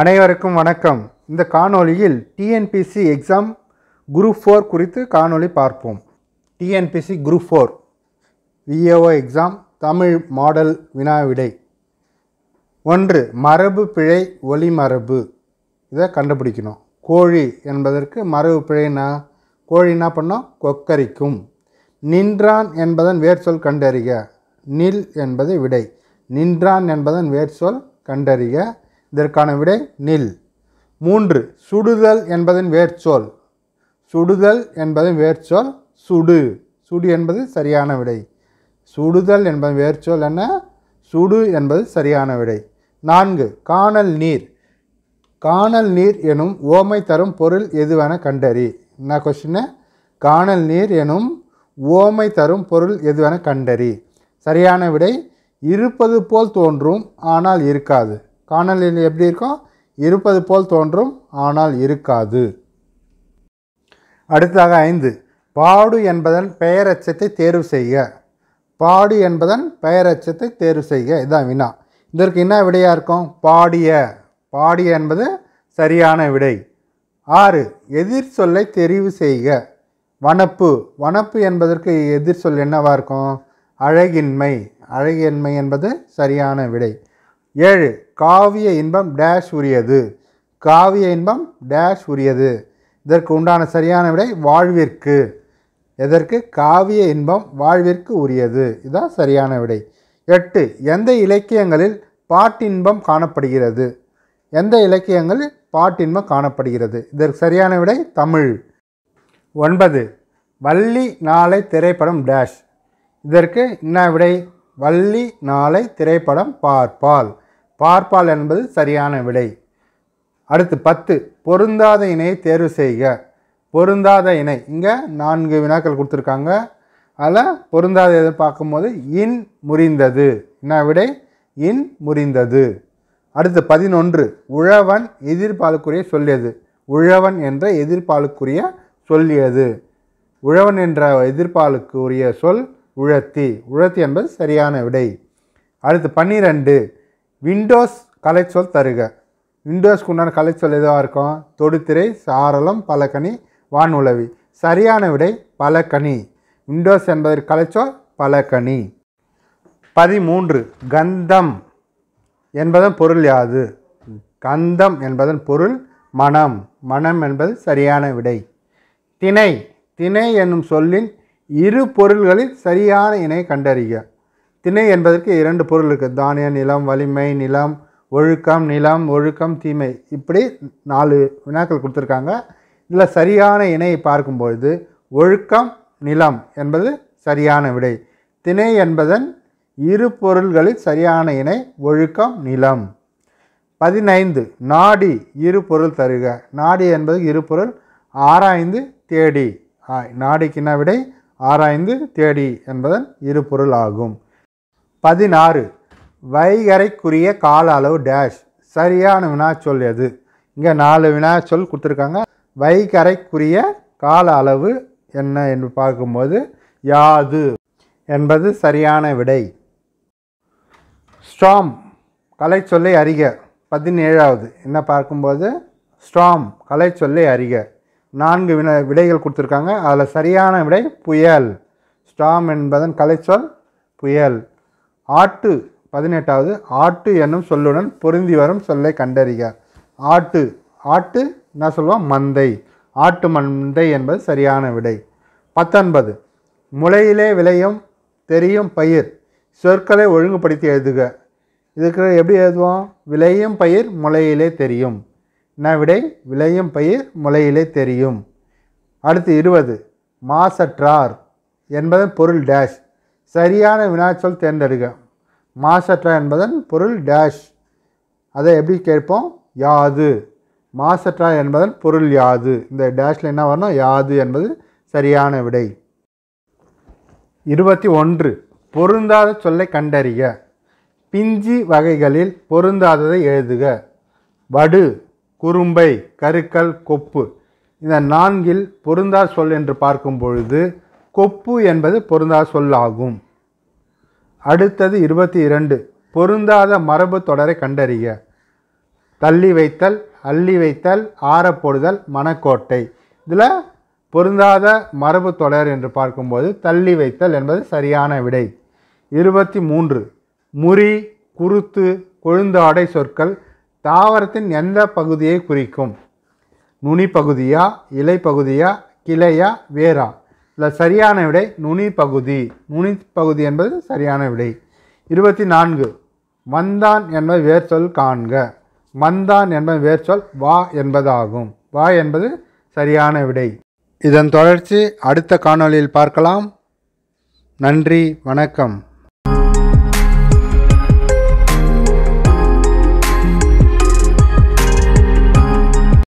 அனைவருக்கும் வணக்கம் இந்த காணொலியில் டிஎன்பிசி எக்ஸாம் குரூப் ஃபோர் குறித்து காணொலி பார்ப்போம் TNPSC group four VAO exam Tamil model வினாவிடை ஒன்று மரபு பிழை ஒலி மரபு இதை கண்டுபிடிக்கணும் கோழி என்பதற்கு மரபு பிழைனா கோழி என்ன பண்ணோம் கொக்கரிக்கும் நின்றான் என்பதன் வேர்ச்சொல் கண்டறிக நில் என்பது விடை நின்றான் என்பதன் வேர்ச்சொல் கண்டறிக இதற்கான விடை நில் மூன்று சுடுதல் என்பதன் வேர்ச்சொல் சுடுதல் என்பதன் வேர்ச்சொல் சுடு சுடு என்பது சரியான விடை சுடுதல் என்பதன் வேர்ச்சொல் என்ன சுடு என்பது சரியான விடை நான்கு காணல் நீர் காணல் நீர் எனும் ஓமை தரும் பொருள் எதுவென கண்டறி என்ன கொஸ்டின் காணல் நீர் எனும் ஓமை தரும் பொருள் எதுவென கண்டறி சரியான விடை இருப்பது போல் தோன்றும் ஆனால் இருக்காது காணலில் எப்படி இருக்கும் இருப்பது போல் தோன்றும் ஆனால் இருக்காது அடுத்ததாக ஐந்து பாடு என்பதன் பெயரச்சத்தை தேர்வு செய்க பாடு என்பதன் பெயரச்சத்தை தேர்வு செய்க இதுதான் வினா இதற்கு என்ன விடையாக இருக்கும் பாடிய பாடிய என்பது சரியான விடை ஆறு எதிர் சொல்லை தெரிவு செய்க வனப்பு வனப்பு என்பதற்கு எதிர் சொல் என்னவாக இருக்கும் அழகின்மை அழகின்மை என்பது சரியான விடை ஏழு காவிய இன்பம் டேஷ் உரியது காவிய இன்பம் டேஷ் உரியது இதற்கு உண்டான சரியான விடை வாழ்விற்கு எதற்கு காவிய இன்பம் வாழ்விற்கு உரியது இதுதான் சரியான விடை எட்டு எந்த இலக்கியங்களில் பாட்டின்பம் காணப்படுகிறது எந்த இலக்கியங்களில் பாட்டின்பம் காணப்படுகிறது இதற்கு சரியான விடை தமிழ் ஒன்பது வள்ளி நாளை திரைப்படம் டேஷ் இதற்கு என்ன விடை வள்ளி நாளை திரைப்படம் பார்ப்பால் பார்ப்பால் என்பது சரியான விடை அடுத்து பத்து பொருந்தாத இணையை தேர்வு செய்க பொருந்தாத இணை இங்கே நான்கு வினாக்கள் கொடுத்துருக்காங்க அதில் பொருந்தாத இதை பார்க்கும்போது இன் முறிந்தது என்ன விடை இன் முறிந்தது அடுத்து பதினொன்று உழவன் எதிர்பாலுக்குரிய சொல்லியது உழவன் என்ற எதிர்பாலுக்குரிய சொல்லியது உழவன் என்ற எதிர்பாலுக்குரிய சொல் உழத்தி உழத்தி என்பது சரியான விடை அடுத்து பன்னிரெண்டு விண்டோஸ் கலைச்சொல் தருக விண்டோஸ்க்கு உண்டான கலைச்சொல் எதுவாக இருக்கும் தொடுத்திரை சாரலம் பலகனி உளவி சரியான விடை பலகனி விண்டோஸ் என்பதற்கு கலைச்சொல் பலகனி பதிமூன்று கந்தம் என்பதன் பொருள் யாது கந்தம் என்பதன் பொருள் மனம் மனம் என்பது சரியான விடை திணை திணை என்னும் சொல்லின் இரு பொருள்களில் சரியான இணை கண்டறிக திணை என்பதற்கு இரண்டு பொருள் இருக்குது தானிய நிலம் வலிமை நிலம் ஒழுக்கம் நிலம் ஒழுக்கம் தீமை இப்படி நாலு வினாக்கள் கொடுத்துருக்காங்க இதில் சரியான இணையை பார்க்கும்பொழுது ஒழுக்கம் நிலம் என்பது சரியான விடை திணை என்பதன் இரு பொருள்களில் சரியான இணை ஒழுக்கம் நிலம் பதினைந்து நாடி இரு பொருள் தருக நாடி என்பது இரு பொருள் ஆராய்ந்து தேடி நாடிக்கின விடை ஆராய்ந்து தேடி என்பதன் இரு பொருள் ஆகும் பதினாறு வைகரைக்குரிய கால அளவு டேஷ் சரியான வினாச்சொல் எது இங்கே நாலு வினாச்சொல் கொடுத்துருக்காங்க வைகரைக்குரிய கால அளவு என்ன என்று பார்க்கும்போது யாது என்பது சரியான விடை ஸ்ட்ராம் கலை சொல்லை அறிக பதினேழாவது என்ன பார்க்கும்போது ஸ்ட்ராம் கலை சொல்லை அறிக நான்கு வின விடைகள் கொடுத்துருக்காங்க அதில் சரியான விடை புயல் ஸ்டாம் என்பதன் கலைச்சொல் புயல் ஆட்டு பதினெட்டாவது ஆட்டு என்னும் சொல்லுடன் பொருந்தி வரும் சொல்லை கண்டறிக ஆட்டு ஆட்டு என்ன சொல்லுவோம் மந்தை ஆட்டு மந்தை என்பது சரியான விடை பத்தொன்பது முளையிலே விளையும் தெரியும் பயிர் சொற்களை ஒழுங்குபடுத்தி எழுதுக இதுக்கு எப்படி எழுதுவோம் விளையும் பயிர் முளையிலே தெரியும் என்ன விடை விளையும் பயிர் முளையிலே தெரியும் அடுத்து இருபது மாசற்றார் என்பதன் பொருள் டேஷ் சரியான வினாச்சொல் தேர்ந்தெடுக்க மாசற்ற என்பதன் பொருள் டேஷ் அதை எப்படி கேட்போம் யாது மாசற்றா என்பதன் பொருள் யாது இந்த டேஷில் என்ன வரணும் யாது என்பது சரியான விடை இருபத்தி ஒன்று பொருந்தாத சொல்லை கண்டறிய பிஞ்சி வகைகளில் பொருந்தாததை எழுதுக வடு குறும்பை கருக்கல் கொப்பு இந்த நான்கில் பொருந்தா சொல் என்று பார்க்கும் பொழுது கொப்பு என்பது பொருந்தா சொல்லாகும் அடுத்தது இருபத்தி இரண்டு பொருந்தாத மரபு தொடரை கண்டறிய தள்ளி வைத்தல் அள்ளி வைத்தல் ஆறப்போடுதல் மனக்கோட்டை இதில் பொருந்தாத மரபு தொடர் என்று பார்க்கும்போது தள்ளி வைத்தல் என்பது சரியான விடை இருபத்தி மூன்று முறி குருத்து கொழுந்தாடை சொற்கள் தாவரத்தின் எந்த பகுதியை குறிக்கும் நுனி பகுதியா இலை பகுதியா கிளையா வேரா இல்லை சரியான விடை நுனி பகுதி நுனி பகுதி என்பது சரியான விடை இருபத்தி நான்கு மந்தான் என்பது வேர்ச்சொல் காண்க மந்தான் என்பது வேர்ச்சொல் வா என்பதாகும் வா என்பது சரியான விடை இதன் தொடர்ச்சி அடுத்த காணொளியில் பார்க்கலாம் நன்றி வணக்கம்